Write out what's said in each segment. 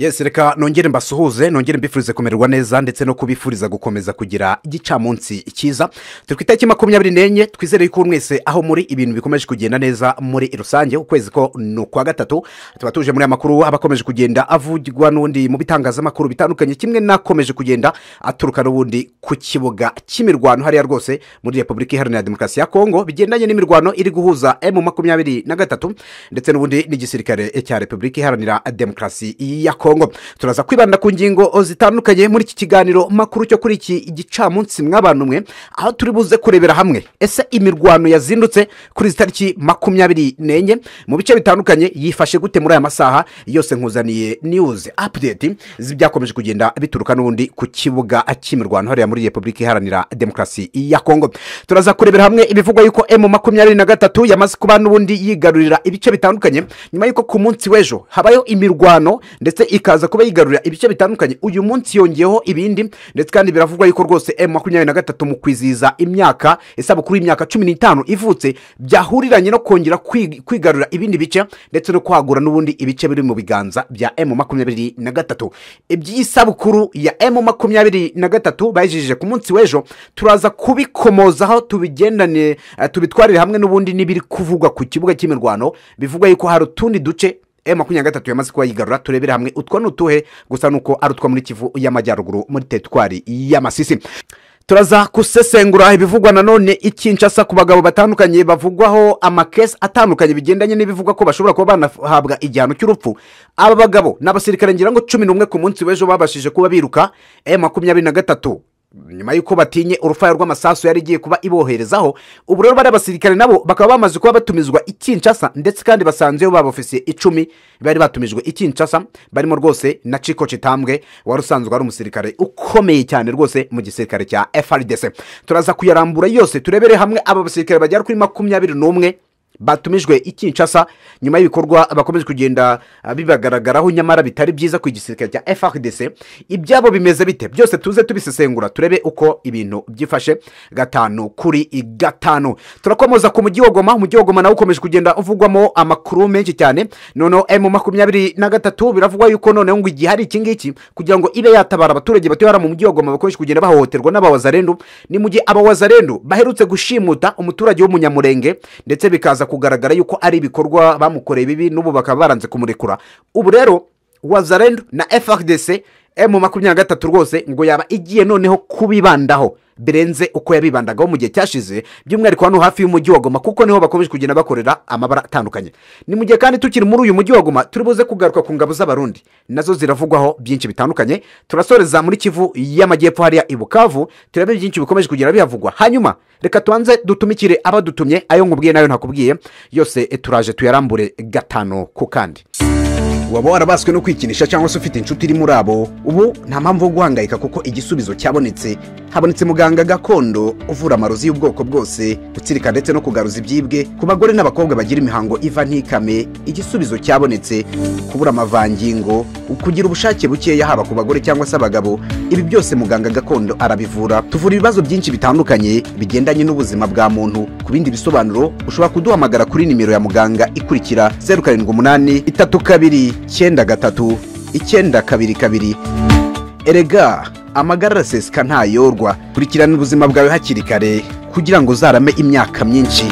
yesi reka nongere mbasuhuze nongere mbifurize kumererwa neza ndetse no kubifuriza gukomeza kugira igicamunsi cyiza turi ku itariki makumyabiri n'enye twizere ko mwese aho muri ibintu bikomeje kugenda neza muri rusange ukwezi ko ni ukwa gatatu tuba tuje muri aya makuru aba akomeje kugenda avugwa n'undi mu bitangazamakuru bitandukanye kimwe n'akomeje kugenda aturuka n'ubundi ku kibuga cy'imirwano hariya rwose muri repubulika iharanira demokarasi ya kongo bigendanye n'imirwano iri guhuza emu makumyabiri na gatatu ndetse n'ubundi n'igisirikare cya repubulika iharanira demokarasi ya kongo kongo turaza kwibanda ku ngingo zitandukanye muri iki kiganiro makuru cyo kuri iki gicamunsi mw'abantu umwe aho turi buze kurebera hamwe ese imirwano yazindutse kuri izi tariki makumyabiri n'enye mu bice bitandukanye yifashe gute muri aya masaha yose nkuzaniye niyuzi apudeti z'ibyakomeje kugenda bituruka n'ubundi ku kibuga cy'imirwano hariya muri repubulika iharanira demokarasi ya kongo turaza kurebera hamwe ibivugwa yuko emu makumyabiri na gatatu yamaze kuba n'ubundi yigarurira ibice bitandukanye nyuma y'uko ku munsi w'ejo habayeho imirwano ndetse ikaza kuba yigarurira ibice bitandukanye uyu munsi yongeyeho ibindi ndetse kandi biravugwa yuko rwose emu eh, makumyabiri na gatatu mu kwizihiza imyaka isabukuru y'imyaka cumi n'itanu ivutse byahuriranye no kongera kwigarurira ibindi bice ndetse no kwagura n'ubundi ibice biri mu biganza bya emu makumyabiri na gatatu iby'iyi ya emu makumyabiri na gatatu bayijije ku munsi w'ejo turaza kubikomozaho tubigendane eh, tubitwarire hamwe n'ubundi n'ibiri kuvugwa ku kibuga cy'imirwano bivugwa yuko hari utundi duce Eh, makumyabiri na gatatu yamaze kuba yigarura turebere hamwe utwo n’utuhe gusa nuko ari utwo muri kivu y'amajyaruguru muri teritwari y'amasisi turaza gusesengura ibivugwa nanone ikinshasa ku bagabo batandukanye bavugwaho amakesi atandukanye bigendanye n'ibivugwa ko bashobora kuba banahabwa igihano cy'urupfu aba bagabo ni abasirikare ngira ngo cumi n'umwe ku munsi w'ejo babashije kuba biruka e makumyabiri na gatatu nyuma y'uko batinye urufaya rw'amasasu yari igiye kuba iboherezaho ubu rero bariya basirikare nabo bakaba bamaze kuba batumizwa i ndetse kandi basanzeyo babofisiye icumi bari batumijwe i barimo rwose na Ciko Kitambwe wari usanzwe ari umusirikare ukomeye cyane rwose mu gisirikare cya FRDC turaza kuyarambura yose turebere hamwe aba basirikare bagera kuri makumyabiri n'umwe batumijwe ikinshasa nyuma y'ibikorwa bakomeje kugenda ah, bibagaragaraho nyamara bitari byiza ku igisirikare cya FRDC ibyabo bimeze bite byose tuze tubisesengura turebe uko ibintu byifashe gatanu kuri gatanu turakomoza ku mujyi wa Goma umujyi wa Goma nawo ukomeje kugenda uvugwamo amakuru menshi cyane noneho emu makumyabiri na gatatu biravugwa yuko noneho ngo igihe hari iki ngiki kugira ngo ibe yatabara abaturage batuye hariya mu mujyi wa Goma bakomeje kugenda bahohoterwa n'abawazarendu ni mu gihe abawazarendu baherutse gushimuta umuturage w'umunyamurenge ndetse bikaza kugaragara yuko ari ibikorwa bamukoreye bibi n'ubu bakaba baranze kumurekura ubu rero wazarendo na frdc emu makumyabiri na gatatu rwose ngo yaba igiye noneho kubibandaho birenze uko yabibandagaho mu gihe cyashize by'umwihariko hano hafi y'umujyi wa goma kuko niho bakomeje kugenda bakorera amabara atandukanye ni mu gihe kandi tukiri muri uyu mujyi wa goma turi buze kugaruka ku ngabo z'abarundi nazo ziravugwaho byinshi bitandukanye turasoreza muri kivu y'amajyepfo hariya i bukavu turebe byinshi bikomeje kugenda bihavugwa hanyuma reka tubanze dutumikire abadutumye ayo nkubwiye nayo ntakubwiye yose turaje tuyarambure gatanu ku kandi waba warabaswe no kwikinisha cyangwa se ufite inshuti iri muri abo ubu nta mpamvu yo guhangayika kuko igisubizo cyabonetse habonetse muganga gakondo uvura amarozi y'ubwoko bwose gutsirika ndetse no kugaruza ibyibwe ku bagore n'abakobwa bagira imihango iva ntikame igisubizo cyabonetse kubura amavangingo kugira ubushake bukeya haba ku bagore cyangwa se abagabo ibi byose muganga gakondo arabivura tuvura ibibazo byinshi bitandukanye bigendanye n'ubuzima bwa muntu ku bindi bisobanuro ushobora kuduhamagara kuri nimero ya muganga ikurikira zeru karindwi umunani itatu kabiri icyenda gatatu icyenda kabiri kabiri erega amagara araseseka ntayorwa kurikirana ubuzima bwawe hakiri kare kugira ngo uzarame imyaka myinshi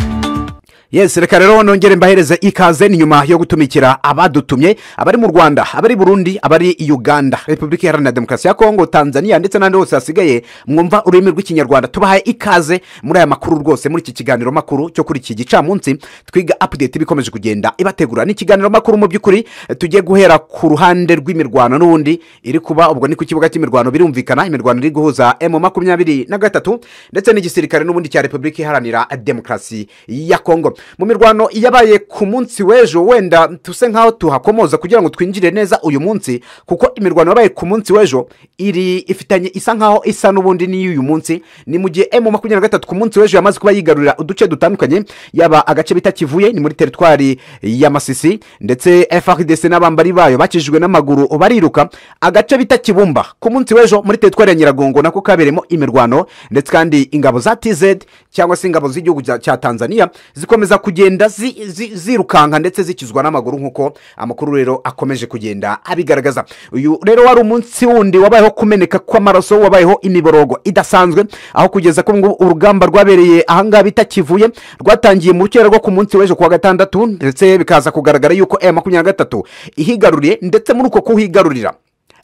yesi reka rero nongere mbahereze ikaze ni nyuma yo gutumikira abadutumye abari mu rwanda abari burundi abari uganda repubulika iharanira demokarasi ya kongo tanzania ndetse n'ahandi hose hasigaye mwumva ururimi rw'ikinyarwanda tubahaye ikaze muri aya makuru rwose muri iki kiganiro makuru cyo kuri iki gicamunsi twiga apudeti ibikomeje kugenda ibategura ni ikiganiro makuru mu by'ukuri tujye guhera ku ruhande rw'imirwano n'ubundi iri kuba ubwo ni ku kibuga cy'imirwano birumvikana imirwano iri guhuza emu makumyabiri na gatatu ndetse n'igisirikare n'ubundi cya repubulika iharanira demokarasi ya kongo mu mirwano yabaye ku munsi w'ejo wenda tuse nk'aho tuhakomoza kugira ngo twinjire neza uyu munsi kuko imirwano yabaye ku munsi w'ejo iri ifitanye isa nk'aho isa n'ubundi n'iy'uyu munsi ni mu gihe emu makumyabiri na gatatu ku munsi w'ejo yamaze kuba yigarurira uduce dutandukanye yaba agace bita kivuye ni muri teritwari ya masisi ndetse frdc n'abambari bayo bakijijwe n'amaguru bariruka agace bita kibumba ku munsi w'ejo muri teritwari ya nyiragongo nako kaberemo imirwano ndetse kandi ingabo za tz cyangwa se ingabo z'igihugu cya tanzania zikomeza zikomeza kugenda zirukanka ndetse zikizwa n'amaguru nk'uko amakuru rero akomeje kugenda abigaragaza uyu rero wari umunsi wundi wabayeho kumeneka kw'amaraso wabayeho imiborogo idasanzwe aho kugeza ko urugamba rwabereye ahangaha bita kivuye rwatangiye mu rukera rwo ku munsi w'ejo kuwa gatandatu ndetse bikaza kugaragara yuko aya makumyabiri na gatatu ihigaruriye ndetse muri uko kuhigarurira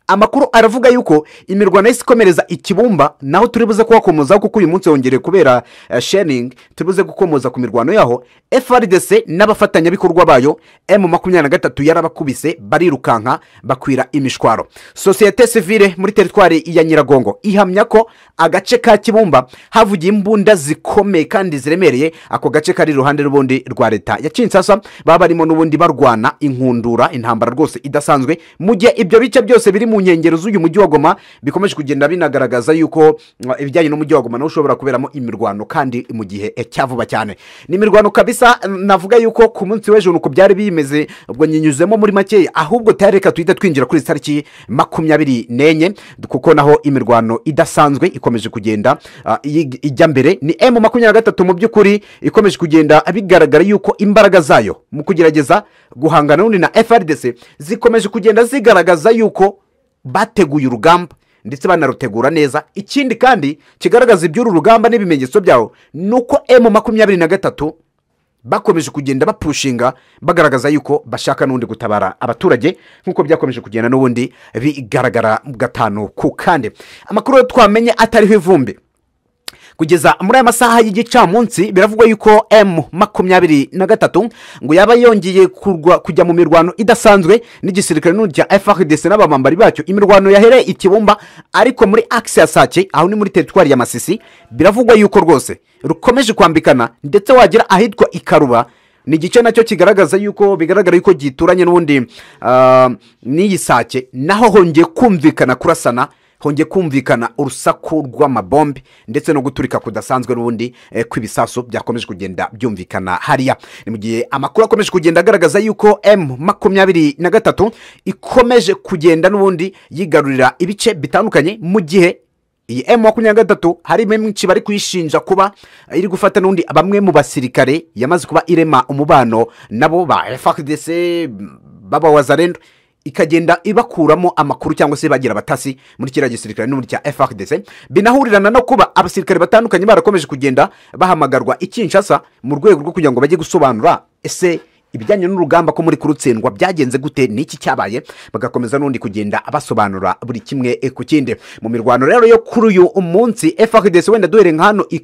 amakuru aravuga yuko imirwano y'isi ikomereza ikibumba naho turi buze kuhakomozaho kuko uyu munsi wongereye kubera eh, sheningi turi buze gukomoza ku mirwano yaho frdc n'abafatanyabikorwa bayo emu makumyabiri na gatatu yarabakubise barirukanka bakwira imishwaro sosiyete sivire muri teritwari ya nyiragongo ihamya ko agace ka kibumba havugiye imbunda zikomeye kandi ziremereye ako gace kari iruhande rw'ubundi rwa leta ya kinsasa baba barimo n'ubundi barwana inkundura intambara rwose idasanzwe mu gihe ibyo bice byose birimo mu nkengero z'uyu mujyi wa goma bikomeje kugenda binagaragaza yuko mm, ibijyanye n'umujyi wa goma nawe ushobora kuberamo imirwano kandi mu gihe eh, cya vuba cyane ni imirwano kabisa mm, navuga yuko ku munsi w'ejo nuko byari bimeze ubwo nyinyuzemo muri makeya ahubwo tayari reka duhita twinjira kuri tariki makumyabiri n'enye kuko naho imirwano idasanzwe ikomeje kugenda ah, ijya mbere ni emu makumyabiri na gatatu mu by'ukuri ikomeje kugenda bigaragara yuko imbaraga zayo mu kugerageza guhangana n'undi na frdc zikomeje kugenda zigaragaza yuko bateguye urugamba ndetse banarutegura neza ikindi kandi kigaragaza iby'uru rugamba n'ibimenyetso byawo ni uko emu makumyabiri na gatatu bakomeje kugenda bapushinga bagaragaza yuko bashaka n'ubundi gutabara abaturage nk'uko byakomeje kugenda n'ubundi bigaragara gatanu ku kandi amakuru twamenye atariho ivumbi kugeza muri aya masaha y'igicamunsi biravugwa yuko emu makumyabiri na gatatu ngo yaba yongeye kujya mu mirwano idasanzwe n'igisirikare n'urya frdc n'abamambari bacyo imirwano yahereye ikibumba ariko muri akisi ya sake aho ni muri teritwari ya masisi biravugwa yuko rwose rukomeje kwambikana ndetse wagera ahitwa ikaruba ni igice nacyo kigaragaza yuko bigaragara yuko gituranye n'ubundi ah, n'iyi sake naho hongeye kumvikana kurasana hongeye kumvikana urusaku rw'amabombe ndetse no guturika kudasanzwe n'ubundi eh, kw'ibisasu byakomeje kugenda byumvikana hariya ni mu gihe amakuru akomeje kugenda agaragaza yuko m makumyabiri na gatatu ikomeje kugenda n'ubundi yigarurira ibice bitandukanye mu gihe iyi emu makumyabiri na gatatu hari myinshi bari kuyishinja kuba iri gufata n'undi bamwe mu basirikare yamaze kuba irema umubano nabo ba efuperi baba wazarendo ikagenda ibakuramo amakuru cyangwa se bagira abatasi muri kiriya gisirikare n'ubundi cya FARDC binahurirana no kuba abasirikare batandukanye barakomeje kugenda bahamagarwa i mu rwego rwo kugira ngo bajye gusobanura ese ibijyanye n'urugamba ko muri kurutsindwa byagenze gute n'iki cyabaye bagakomeza n'undi kugenda basobanura buri kimwe eh, ku kindi mu mirwano rero yo kuri uyu munsi efuperi wenda duhere nka hano i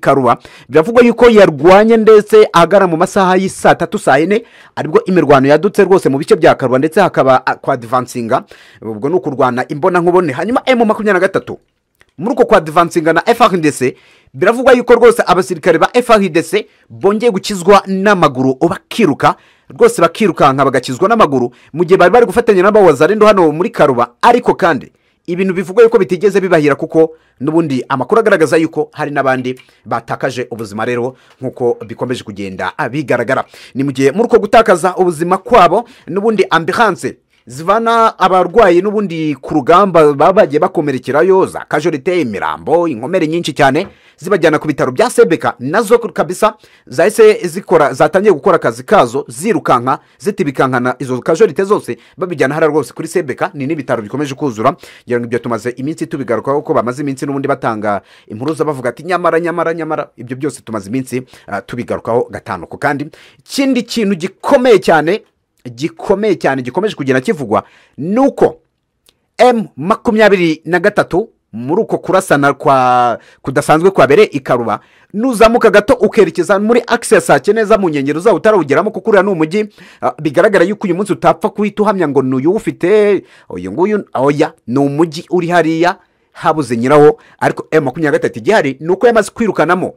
biravugwa yuko yarwanye ndetse ahagana mu masaha y'i tatu saa yine aribwo imirwano yadutse rwose mu bice bya karuba ndetse hakaba kwa divansinga ubwo ni ukurwana imbonankubone hanyuma emu makumyabiri na gatatu muri uko kwa divansinga na FARDC biravugwa yuko rwose abasirikare ba FARDC bongeye gukizwa n'amaguru bakiruka rwose bakirukanka bagakizwa n'amaguru mu gihe bari bari gufatanya n'abawazarindo hano muri karuba ariko kandi ibintu bivugwa yuko bitigeze bibahira kuko n'ubundi amakuru agaragaza yuko hari n'abandi batakaje ubuzima rero nk'uko bikomeje kugenda bigaragara ni mu gihe muri uko gutakaza ubuzima kwabo n'ubundi ambiranse Zivana abarwayi n'ubundi ku rugamba baba bagiye bakomerekerayo za kajorite imirambo inkomere nyinshi cyane zibajyana ku bitaro bya sebeka nazo kabisa zahise zikora zatangiye gukora akazi kazo zirukanka zitibikankana izo kajorite zose babijyana hariya rwose kuri sebeka ni n'ibitaro bikomeje kuzura kugira ngo ibyo tumaze iminsi tubigarukaho ko bamaze iminsi n'ubundi batanga impuruza bavuga ati nyamara nyamara nyamara ibyo byose tumaze iminsi ah, tubigarukaho gatanu kandi ikindi kintu gikomeye cyane gikomeye cyane gikomeje kugenda kivugwa ni uko emu makumyabiri na gatatu muri uko kurasana kwa kudasanzwe kwabereye i karuba nuzamuka gato ukerekeza muri akisi saa cyenda mu nkengero zawo utarawugeramo kuko uriya ni umujyi bigaragara yuko uyu munsi utapfa kuhita uhamya ngo ni uyu ufite uyu nguyu oya ni umujyi uri hariya habuze nyirawo ariko M makumyabiri na gatatu igihari ni uko yamaze kwirukanamo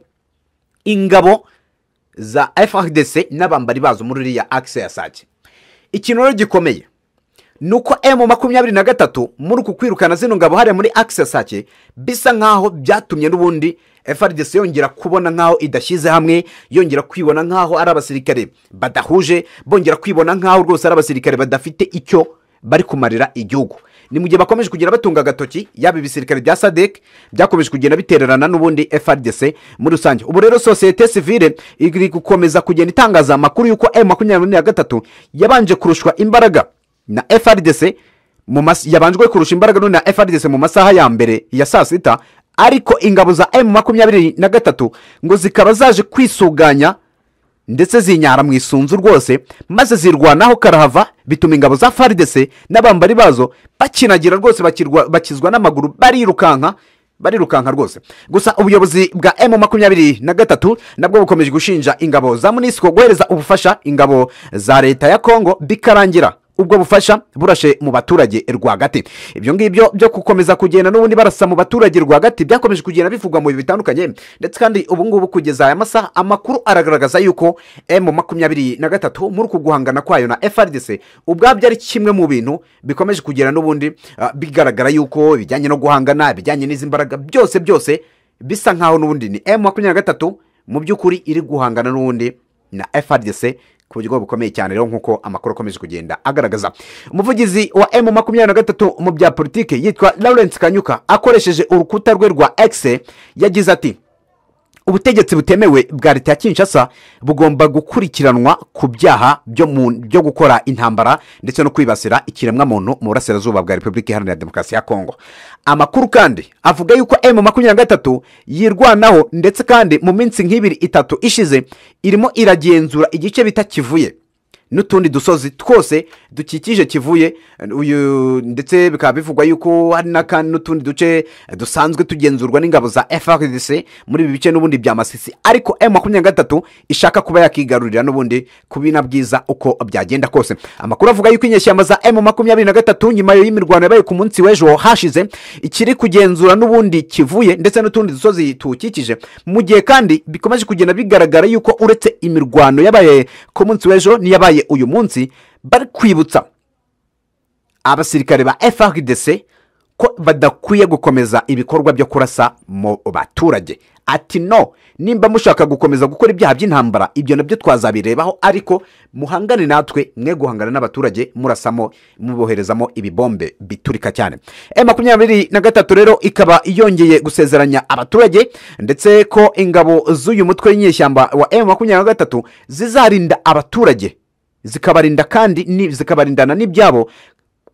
ingabo za frdc n'abambari bazo muri uriya akisi ya ikintu rero gikomeye ni uko emu makumyabiri na gatatu muri uku kwirukana zino ngabo hariya muri akisesake bisa nk'aho byatumye n'ubundi frdc yongera kubona nk'aho idashyize hamwe yongera kwibona nk'aho ari abasirikare badahuje bongera kwibona nk'aho rwose ari abasirikare badafite icyo bari kumarira igihugu ni mu gihe bakomeje kugenda batunga agatoki yaba ibisirikare bya sadek byakomeje kugenda bitererana n'ubundi frdc muri rusange ubu rero sosiyete sivire iri gukomeza kugenda itangaza amakuru y'uko m makumyabiri na gatatu yabanje kurushwa imbaraga na frdc yabanjwe kurusha imbaraga none na frdc mu masaha ya mbere ya saa sita ariko ingabo za m makumyabiri na gatatu ngo zikaba zaje kwisuganya ndetse zinyara mu isunzu rwose maze zirwanaho karahava bituma ingabo za faridese n'abambari bazo bakinagira rwose bakizwa n'amaguru barirukanka barirukanka rwose gusa ubuyobozi bwa emu makumyabiri na gatatu nabwo bukomeje gushinja ingabo za munisiko guhereza ubufasha ingabo za leta ya kongo bikarangira ubwo bufasha burashe mu baturage rwagati ibyo ngibyo byo gukomeza kugenda n'ubundi barasa mu baturage rwagati byakomeje kugenda bivugwa mu bihe bitandukanye ndetse kandi ubu ngubu kugeza aya masaha amakuru aragaragaza yuko emu makumyabiri na gatatu muri uku guhangana kwayo na FRDC ubwabyo ari kimwe mu bintu bikomeje kugenda n'ubundi ah, bigaragara yuko bijyanye no guhangana bijyanye n'izi mbaraga byose byose bisa nkaho n'ubundi ni emu makumyabiri na gatatu mu by'ukuri iri guhangana n'ubundi na FRDC ku buryo bukomeye cyane rero nk'uko amakuru akomeje kugenda agaragaza umuvugizi wa emu makumyabiri na gatatu mu bya politiki yitwa lawrence kanyuka akoresheje urukuta rwe rwa egise yagize ati ubutegetsi butemewe bwa leta ya kinshasa bugomba gukurikiranwa ku byaha byo gukora intambara ndetse no kwibasira ikiremwamuntu mu burasirazuba bwa repubulika iharanira demokarasi ya kongo amakuru kandi avuga yuko emu makumyabiri na gatatu yirwanaho ndetse kandi mu minsi nk'ibiri itatu ishize irimo iragenzura igice bita kivuye n'utundi dusozi twose dukikije kivuye uyu ndetse bikaba bivugwa yuko hari n'akandi n'utundi duce dusanzwe tugenzurwa n'ingabo za frdc muri ibi bice n'ubundi bya masisi ariko emu makumyabiri gatatu ishaka kuba yakigarurira n'ubundi ku byiza uko byagenda kose amakuru avuga yuko inyeshyamba za emu makumyabiri na gatatu nyuma y'imirwano yabaye ku munsi w'ejo hashize ikiri kugenzura n'ubundi kivuye ndetse n'utundi dusozi tuwukikije mu gihe kandi bikomeje kugenda bigaragara yuko uretse imirwano yabaye ku munsi w'ejo n'iyabaye bitabiriye uyu munsi bari kwibutsa abasirikare ba frdc ko badakwiye gukomeza ibikorwa byo kurasa mu baturage ati no nimba mushaka gukomeza gukora ibyaha by'intambara ibyo nabyo twazabirebaho ariko muhangane natwe mwe guhangana n'abaturage murasamo muboherezamo ibibombe biturika cyane e makumyabiri na gatatu rero ikaba yongeye gusezeranya abaturage ndetse ko ingabo z'uyu mutwe w'inyeshyamba wa e makumyabiri na gatatu zizarinda abaturage zikabarinda kandi zikabarindana n'ibyabo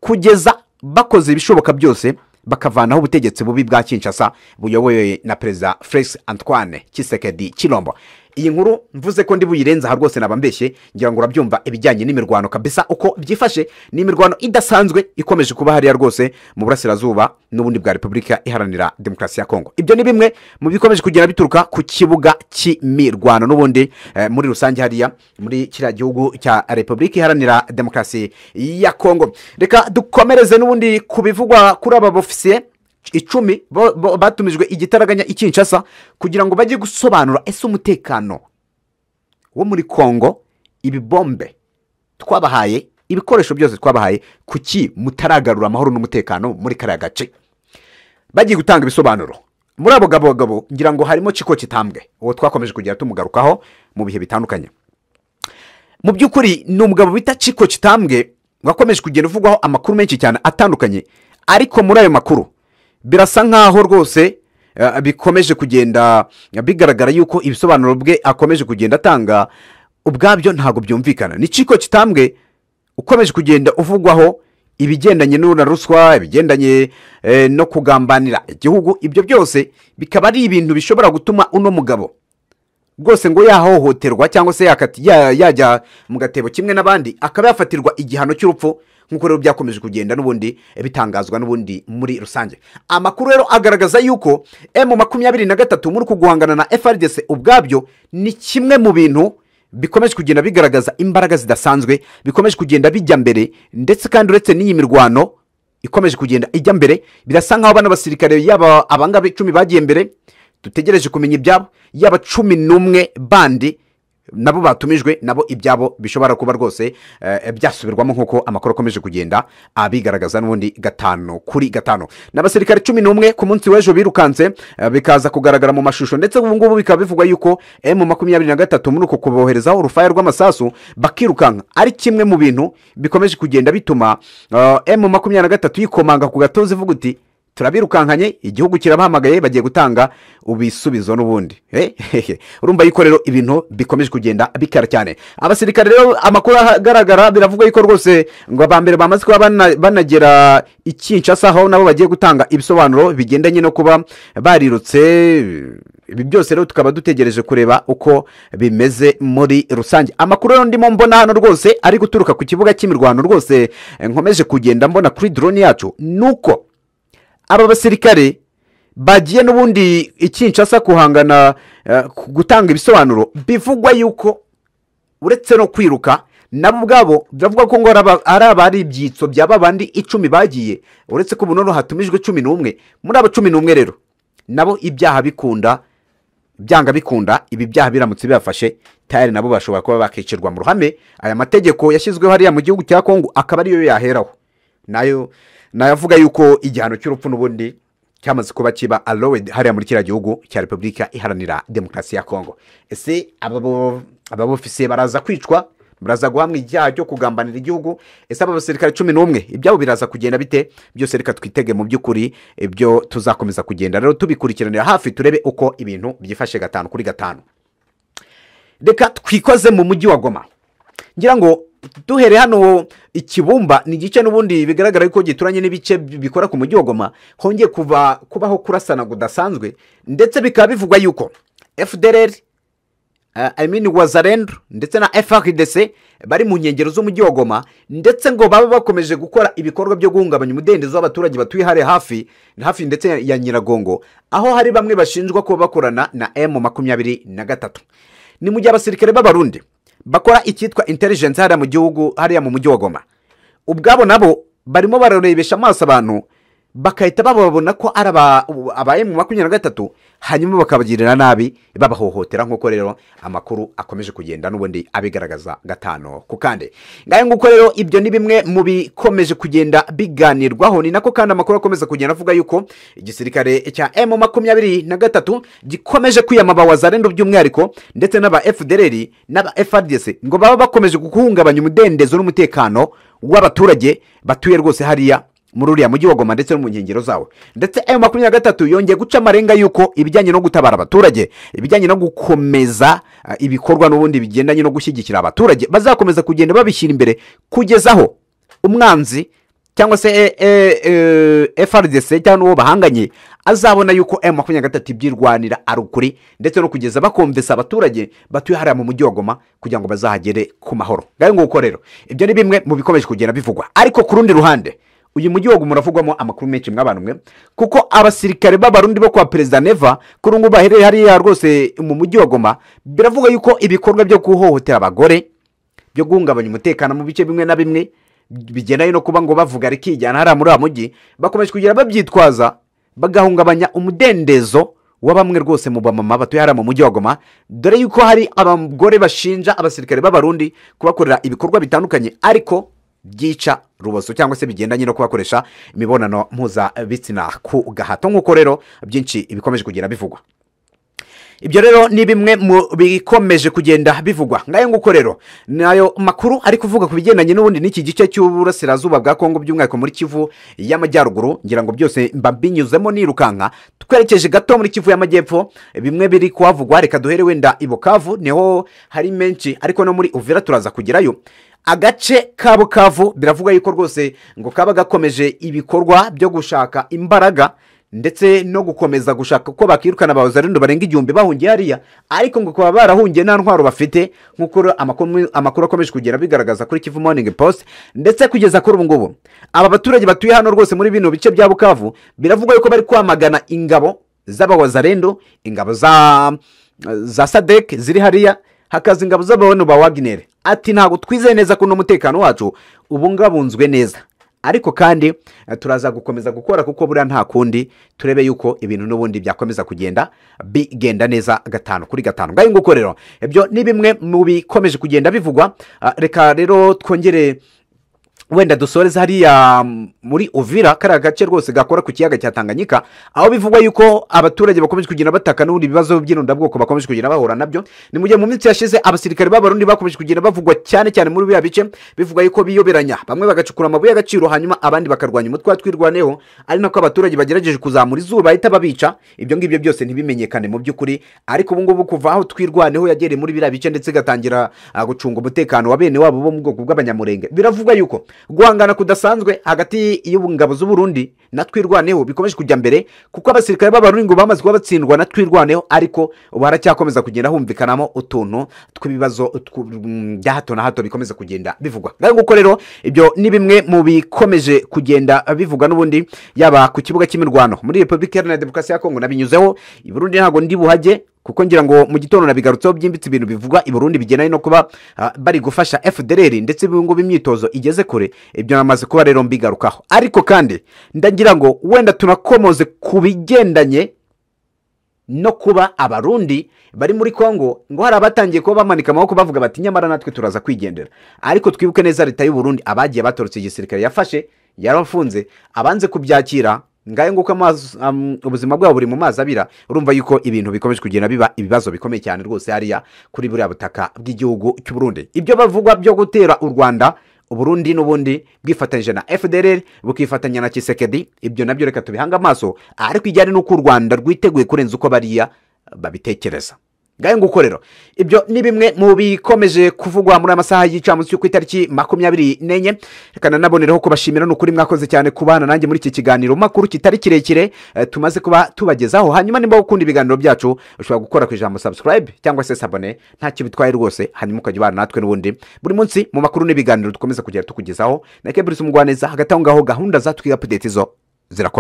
kugeza bakoze ibishoboka byose bakavanaho ubutegetsi bubi bwa kinshasa buyobowe na perezida felix antoine kisekedi kirombo iyi nkuru mvuze ko ndi buyirenze aha rwose naba mbeshye ngira ngo urabyumva ibijyanye n'imirwano kabisa uko byifashe ni imirwano idasanzwe ikomeje kuba hariya rwose mu burasirazuba n'ubundi bwa repubulika iharanira demokarasi ya kongo ibyo ni bimwe mu bikomeje kugenda bituruka ku kibuga cy'imirwano n'ubundi eh, muri rusange hariya muri kiriya gihugu cya repubulika iharanira demokarasi ya kongo reka dukomereze n'ubundi ku bivugwa kuri aba bofisiye icumi batumijwe igitaraganya ikinshasa kugira ngo bajye gusobanura ese umutekano wo muri kongo ibibombe twabahaye ibikoresho byose twabahaye kuki mutaragarura amahoro n'umutekano muri kariya gace bagiye gutanga ibisobanuro muri abo gabo bagabo ngira ngo harimo kiko kitambwe uwo twakomeje kugenda tumugarukaho mu bihe bitandukanye mu by'ukuri ni umugabo bita kiko kitambwe wakomeje kugenda uvugwaho amakuru menshi cyane atandukanye ariko muri ayo makuru birasa nkaho rwose eh, bikomeje kugenda bigaragara yuko ibisobanuro bwe akomeje kugenda atanga ubwabyo ntabwo byumvikana ni ciko kitambwe ukomeje kugenda uvugwaho ibigendanye n'uruna ruswa ibigendanye eh, no kugambanira igihugu ibyo byose bikaba ari ibintu bishobora gutuma uno mugabo rwose ngo yahohoterwa cyangwa se yajya mu gatebo kimwe n'abandi akaba yafatirwa igihano cy'urupfu nk'uko rero byakomeje kugenda n'ubundi eh, bitangazwa n'ubundi muri rusange amakuru rero agaragaza yuko emu eh, makumyabiri na gatatu muri uku guhangana na FRDC ubwabyo ni kimwe mu bintu bikomeje kugenda bigaragaza imbaraga zidasanzwe bikomeje kugenda bijya mbere ndetse kandi uretse n'iyi mirwano ikomeje kugenda ijya mbere birasa nk'aho bano basirikare yaba abangaba icumi bagiye mbere dutegereje kumenya ibyabo yaba cumi n'umwe bandi nabo batumijwe nabo ibyabo bishobora kuba rwose eh, byasubirwamo nk'uko amakuru akomeje kugenda abigaragaza n'ubundi gatanu kuri gatanu nabasirikare cumi n'umwe ku munsi w'ejo birukanse eh, bikaza kugaragara mu mashusho ndetse ubu ngubu bikaba bivugwa yuko emu eh, makumyabiri na gatatu muri uko kuboherezaho urufaya rw'amasasu bakirukanka ari kimwe mu bintu bikomeje kugenda bituma emu makumyabiri na gatatu yikomanga ku gatozi ivuga uti turabirukankanye igihugu kirabahamagaye bagiye gutanga ubisubizo n'ubundi eh, urumva yikorero ibintu bikomeje kugenda bikara cyane abasirikare rero amakuru agaragara biravuga yuko rwose ngo mbere bamaze kuba banagera icyinshasa aho nabo bagiye gutanga ibisobanuro bigendanye no kuba barirutse ibi byose rero tukaba dutegereje kureba uko bimeze muri rusange amakuru rero ndimo mbona hano rwose ari guturuka ku kibuga cy'imirwano rwose nkomeje kugenda mbona kuri drone yacu ni uko aba basirikare bagiye n'ubundi ikinshasa kuhangana eh, gutanga ibisobanuro bivugwa yuko uretse no kwiruka nabo ubwabo biravuga ko ngo ari abari ibyitso byaba babandi icumi bagiye uretse ko ubu hatumijwe cumi n'umwe muri abo cumi n'umwe rero nabo ibyaha bikunda byanga bikunda ibi byaha biramutse bibafashe tayari nabo bashobora kuba bakicirwa mu ruhame aya mategeko yashyizweho hariya mu gihugu cya kongo akaba ariyo yaheraho nayo navuga yuko igihano cy'urupfu n'ubundi cyamaze kuba kiba arowedi hariya muri kiriya gihugu cya repubulika iharanira demokarasi ya kongo ese aba bofisiye baraza kwicwa baraza guhamwa icyaha byo kugambanira igihugu ese aba basirikare cumi n'umwe ibyabo biraza kugenda bite byose reka twitege mu by'ukuri ibyo tuzakomeza kugenda rero tubikurikiranira hafi turebe uko ibintu byifashe gatanu kuri gatanu reka twikoze mu mujyi wa goma ngira ngo duhere hano ikibumba ni igice n'ubundi bigaragara ko gituranye n'ibice bikora ku mujyogoma hongeye kuba kubaho kurasana kudasanzwe ndetse bikaba bivugwa yuko fdr eh, amin wazarendro ndetse na frdc bari mu nkengero z'umujyogoma ndetse ngo baba bakomeje gukora ibikorwa byo guhungabanya umudendezo w'abaturage batuye hariya hafi hafi ndetse ya nyiragongo aho hari bamwe bashinjwa kuba bakorana na m makumyabiri na gatatu ni mu gihe abasirikare b'abarundi bakora icyitwa intelligence hariya mu gihugu hariya mu mujyi wa goma ubwabo nabo barimo bararebesha amaso abantu bagahita bababona ko ari aba emu makumyabiri na gatatu hanyuma bakabagirira nabi babahohotera nk'uko rero amakuru akomeje kugenda n'ubundi abigaragaza gatanu ku kandi ngaho nguko rero ibyo ni bimwe mu bikomeje kugenda biganirwaho ni nako kandi amakuru akomeza kugenda avuga yuko igisirikare cya emu makumyabiri na gatatu gikomeje kwiyamamaza rendo by'umwihariko ndetse n'aba efudereri n'aba efadesi ngo baba bakomeje guhungabanya umudendezo n'umutekano w'abaturage batuye rwose hariya muri uriya mujyi wa goma ndetse no mu nkengero zawo ndetse ayo makumyabiri na gatatu yongeye guca amarenga y'uko ibijyanye no gutabara abaturage ibijyanye no gukomeza eh, ibikorwa n'ubundi bigendanye no gushyigikira abaturage bazakomeza kugenda babishyira imbere kugeza aho umwanzi cyangwa se efuperi eh, eh, cyangwa uwo bahanganye azabona yuko ayo makumyabiri na gatatu ibyirwanira ari ukuri ndetse no kugeza bakumvisa abaturage batuye hariya mu mujyi wa goma kugira ngo bazahagere ku mahoro ngayo nguko rero ibyo ni bimwe mu bikomeje kugenda bivugwa ariko ku rundi ruhande uyu mujyi woguma uravugwamo amakuru menshi mw'abantu mwe kuko abasirikare b'abarundi bo kwa perezida neva kuri ubu baherereye hariya rwose mu mujyi wa goma biravuga yuko ibikorwa byo guhohotera abagore byo guhungabanya umutekano mu bice bimwe na bimwe bigendanye no kuba ngo bavuga rikijyana hariya muri uwo mujyi bakomeje kugira babyitwaza bagahungabanya umudendezo wa bamwe rwose mu bamama batuye hariya mu mujyi wa goma dore yuko hari abagore bashinja abasirikare b'abarundi kubakorera ibikorwa bitandukanye ariko byica rubozo cyangwa se bigendanye no kubakoresha imibonano mpuzabitsina ku gahato nk'uko rero byinshi bikomeje kugenda bivugwa ibyo rero ni bimwe mu bikomeje kugenda bivugwa ngayo nguko rero nayo makuru ari kuvuga ku bigendanye n'ubundi n'iki gice cy'uburasirazuba bwa kongo by'umwihariko muri kivu y'amajyaruguru ngira ngo byose mba mbinyuzemo nirukanka twerekeje gato muri kivu y'amajyepfo bimwe biri kuhavugwa reka duhere wenda ibukavu niho hari menshi ariko no muri uvira turaza kugerayo agace ka bukavu biravuga yuko rwose ngo kaba gakomeje ibikorwa byo gushaka imbaraga ndetse no gukomeza gushaka ko bakirukana abazarindo barenga igihumbi bahungiye hariya ariko ngo kuba barahungiye nta ntwaro bafite nk'uko amakuru akomeje kugera bigaragaza kuri kivu moningi post ndetse kugeza kuri ubu ngubu aba baturage batuye hano rwose muri bino bice bya bukavu biravugwa yuko bari kwamagana ingabo z'abawazarendo ingabo za za sadek ziri hariya hakaza ingabo z'ababano ba wagineri ati ntabwo twizeye neza ko n'umutekano wacu ubungabunzwe neza ariko kandi eh, turaza gukomeza gukora kuko buriya nta kundi turebe yuko ibintu n'ubundi byakomeza kugenda bigenda neza gatanu kuri gatanu ngaho nguko rero ibyo ni bimwe mu bikomeje kugenda bivugwa ah, reka rero twongere wenda dusoreze hariya mm, muri uvira kariya gace rwose gakora ku kiyaga cya tanganyika aho bivugwa yuko abaturage bakomeje kugenda bataka n'ubundi bibazo by'irondabwoko bakomeje kugenda bahura nabyo ni mu gihe mu minsi yashize abasirikare b'abarundi bakomeje kugenda bavugwa cyane cyane muri biriya bice bivugwa yuko biyoberanya bamwe bagacukura amabuye y'agaciro hanyuma abandi bakarwanya umutwe twirwaneho ari nako abaturage bagerageje kuzamura izuba bahita babica ibyo ngibyo byose ntibimenyekane mu by'ukuri ariko ubu ngubu kuva aho twirwaneho yagereye muri biriya bice ndetse gatangira ah, gucunga umutekano wa bene wabo bo mu bwoko bw'abanyamurenge biravugwa yuko guhangana kudasanzwe hagati y’ubungabo z'uburundi na twirwaneho bikomeje kujya mbere kuko abasirikare b'abarundi ngo bamaze kuba batsindwa na twirwaneho ariko baracyakomeza kugenda humvikanamo utuntu tw'ibibazo bya hato na hato bikomeza kugenda bivugwa ngaho nguko rero ibyo ni bimwe mu bikomeje kugenda bivugwa n'ubundi yaba ku kibuga cy'imirwano muri repubulika iharanira demokarasi ya kongo nabinyuzeho i burundi ntabwo ndi buhage kuko ngira ngo mu gitondo nabigarutseho byimbitse ibintu bivugwa i burundi bigendanye no kuba ah, bari gufasha fdr ndetse ngubu imyitozo igeze kure ibyo namaze kuba rero mbigarukaho ariko kandi ndagira ngo wenda tunakomoze ku bigendanye no kuba abarundi bari muri congo ngo hari abatangiye kuba bamanika amaboko bavuga bati nyamara natwe turaza kwigendera ariko twibuke neza leta y'uburundi abagiye batorotse igisirikare yafashe yarafunze abanze kubyakira ngayo nguko ubuzima bwabo buri mu mazi abira urumva yuko ibintu bikomeje kugenda biba ibibazo bikomeye cyane rwose hariya kuri buriya butaka bw'igihugu cy'u Burundi ibyo bavugwa byo gutera u rwanda uburundi n'ubundi bwifatanyije na fdr bukifatanya na kisekedi ibyo nabyo reka tubihanga amaso ariko ijyanye n'uko u rwanda rwiteguye kurenza uko bariya babitekereza ngayo ngukorera ibyo ni bimwe mu bikomeje kuvugwa muri amasaha y'icamunsi ku itariki makumyabiri n'enye reka nanaboneraho kubashimira ni ukuri mwakoze cyane kubana nanjye muri iki kiganiro makuru kitari kirekire eh, tumaze kuba tubagezaho hanyuma nimba ukunda ibiganiro byacu ushobora gukora ku ijambo subscribe cyangwa se sabone ntacyo bitwaye rwose hanyuma ukajya ubana natwe n'ubundi buri munsi mu makuru n'ibiganiro dukomeza kugera tukugezaho na keburise umugwaneza hagati aho ngaho gahunda za twiga apudeti zirakomeye